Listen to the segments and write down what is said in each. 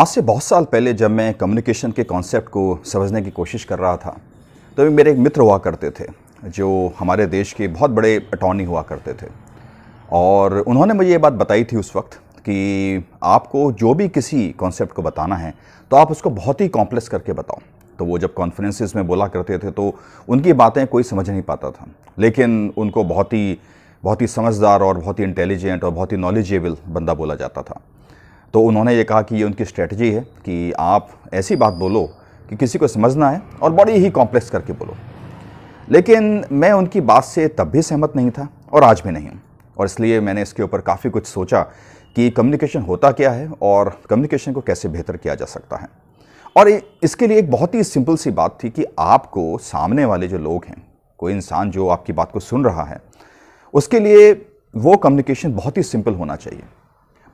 आज से बहुत साल पहले जब मैं कम्युनिकेशन के कॉन्सेप्ट को समझने की कोशिश कर रहा था तो मेरे एक मित्र हुआ करते थे जो हमारे देश के बहुत बड़े अटॉर्नी हुआ करते थे और उन्होंने मुझे ये बात बताई थी उस वक्त कि आपको जो भी किसी कॉन्सेप्ट को बताना है तो आप उसको बहुत ही कॉम्प्लेक्स करके बताओ तो वो जब कॉन्फ्रेंसिस में बोला करते थे तो उनकी बातें कोई समझ नहीं पाता था लेकिन उनको बहुत ही बहुत ही समझदार और बहुत ही इंटेलिजेंट और बहुत ही नॉलेजेबल बंदा बोला जाता था तो उन्होंने ये कहा कि ये उनकी स्ट्रेटजी है कि आप ऐसी बात बोलो कि किसी को समझना है और बड़ी ही कॉम्प्लेक्स करके बोलो लेकिन मैं उनकी बात से तब भी सहमत नहीं था और आज भी नहीं और इसलिए मैंने इसके ऊपर काफ़ी कुछ सोचा कि कम्युनिकेशन होता क्या है और कम्युनिकेशन को कैसे बेहतर किया जा सकता है और इसके लिए एक बहुत ही सिंपल सी बात थी कि आपको सामने वाले जो लोग हैं कोई इंसान जो आपकी बात को सुन रहा है उसके लिए वो कम्युनिकेशन बहुत ही सिंपल होना चाहिए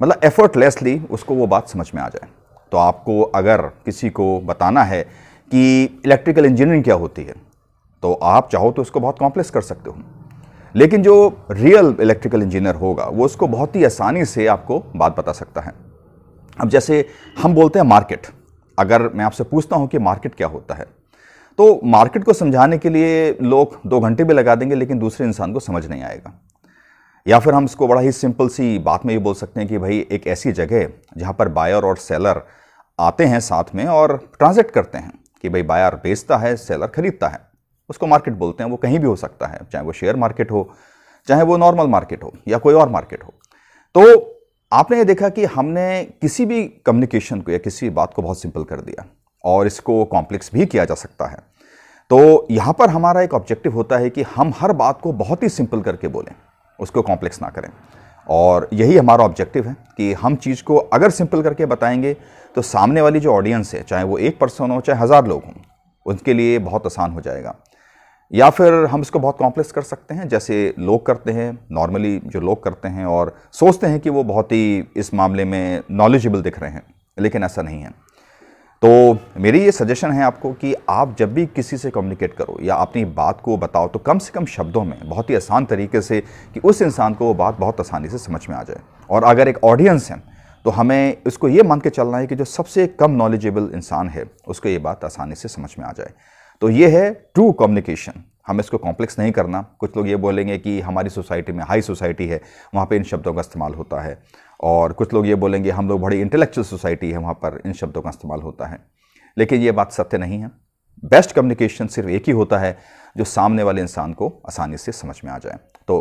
मतलब एफर्टलेसली उसको वो बात समझ में आ जाए तो आपको अगर किसी को बताना है कि इलेक्ट्रिकल इंजीनियरिंग क्या होती है तो आप चाहो तो उसको बहुत कॉम्प्लेक्स कर सकते हो लेकिन जो रियल इलेक्ट्रिकल इंजीनियर होगा वो उसको बहुत ही आसानी से आपको बात बता सकता है अब जैसे हम बोलते हैं मार्केट अगर मैं आपसे पूछता हूँ कि मार्केट क्या होता है तो मार्केट को समझाने के लिए लोग दो घंटे भी लगा देंगे लेकिन दूसरे इंसान को समझ नहीं आएगा या फिर हम इसको बड़ा ही सिंपल सी बात में ये बोल सकते हैं कि भाई एक ऐसी जगह जहाँ पर बायर और सेलर आते हैं साथ में और ट्रांजेक्ट करते हैं कि भाई बायर बेचता है सेलर खरीदता है उसको मार्केट बोलते हैं वो कहीं भी हो सकता है चाहे वो शेयर मार्केट हो चाहे वो नॉर्मल मार्केट हो या कोई और मार्केट हो तो आपने ये देखा कि हमने किसी भी कम्युनिकेशन को या किसी भी बात को बहुत सिंपल कर दिया और इसको कॉम्प्लेक्स भी किया जा सकता है तो यहाँ पर हमारा एक ऑब्जेक्टिव होता है कि हम हर बात को बहुत ही सिंपल करके बोलें उसको कॉम्प्लेक्स ना करें और यही हमारा ऑब्जेक्टिव है कि हम चीज़ को अगर सिंपल करके बताएंगे तो सामने वाली जो ऑडियंस है चाहे वो एक पर्सन हो चाहे हज़ार लोग हों उनके लिए बहुत आसान हो जाएगा या फिर हम इसको बहुत कॉम्प्लेक्स कर सकते हैं जैसे लोग करते हैं नॉर्मली जो लोग करते हैं और सोचते हैं कि वो बहुत ही इस मामले में नॉलेजेबल दिख रहे हैं लेकिन ऐसा नहीं है तो मेरी ये सजेशन है आपको कि आप जब भी किसी से कम्युनिकेट करो या अपनी बात को बताओ तो कम से कम शब्दों में बहुत ही आसान तरीके से कि उस इंसान को वो बात बहुत आसानी से समझ में आ जाए और अगर एक ऑडियंस है तो हमें इसको ये मान के चलना है कि जो सबसे कम नॉलेजेबल इंसान है उसको ये बात आसानी से समझ में आ जाए तो ये है ट्रू कम्युनिकेशन हमें इसको कॉम्प्लेक्स नहीं करना कुछ लोग ये बोलेंगे कि हमारी सोसाइटी में हाई सोसाइटी है वहाँ पे इन शब्दों का इस्तेमाल होता है और कुछ लोग ये बोलेंगे हम लोग बड़ी इंटेलेक्चुअल सोसाइटी है वहाँ पर इन शब्दों का इस्तेमाल होता है लेकिन ये बात सत्य नहीं है बेस्ट कम्युनिकेशन सिर्फ एक ही होता है जो सामने वाले इंसान को आसानी से समझ में आ जाए तो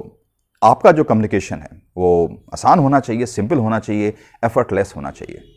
आपका जो कम्युनिकेशन है वो आसान होना चाहिए सिंपल होना चाहिए एफर्टलेस होना चाहिए